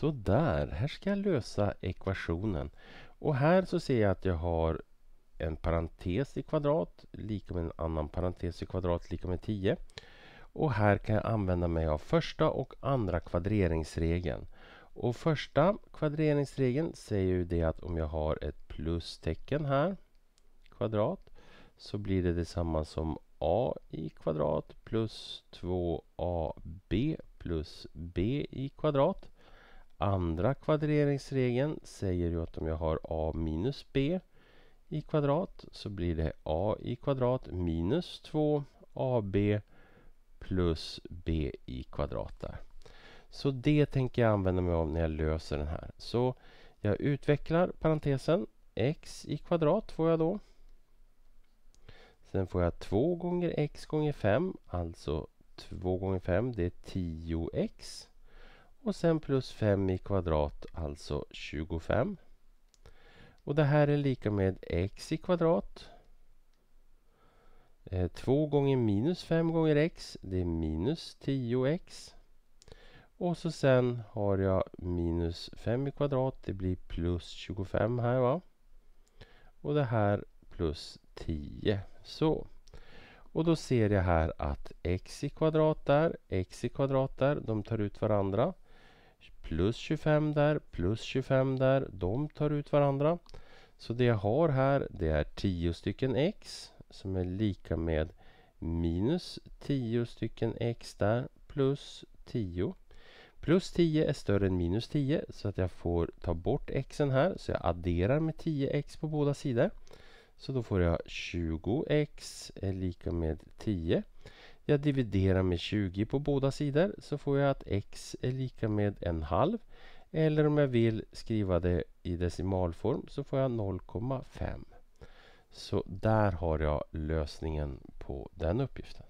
Sådär, här ska jag lösa ekvationen. Och här så ser jag att jag har en parentes i kvadrat lika med en annan parentes i kvadrat lika med 10. Och här kan jag använda mig av första och andra kvadreringsregeln. Och första kvadreringsregeln säger ju det att om jag har ett plustecken här, kvadrat, så blir det detsamma som a i kvadrat plus 2ab plus b i kvadrat. Andra kvadreringsregeln säger ju att om jag har a minus b i kvadrat så blir det a i kvadrat minus 2ab plus b i kvadrat där. Så det tänker jag använda mig av när jag löser den här. Så jag utvecklar parentesen. x i kvadrat får jag då. Sen får jag 2 gånger x gånger 5, alltså 2 gånger 5 det är 10x och sen plus 5 i kvadrat, alltså 25. Och det här är lika med x i kvadrat. 2 eh, gånger minus 5 gånger x, det är minus 10x. Och så sen har jag minus 5 i kvadrat, det blir plus 25 här va. Och det här plus 10, så. Och då ser jag här att x i kvadrat där, x i kvadrat där, de tar ut varandra plus 25 där, plus 25 där. De tar ut varandra. Så det jag har här det är 10 stycken x som är lika med minus 10 stycken x där plus 10. Plus 10 är större än minus 10 så att jag får ta bort xen här så jag adderar med 10x på båda sidor. Så då får jag 20x är lika med 10. Jag dividerar med 20 på båda sidor så får jag att x är lika med en halv. Eller om jag vill skriva det i decimalform så får jag 0,5. Så där har jag lösningen på den uppgiften.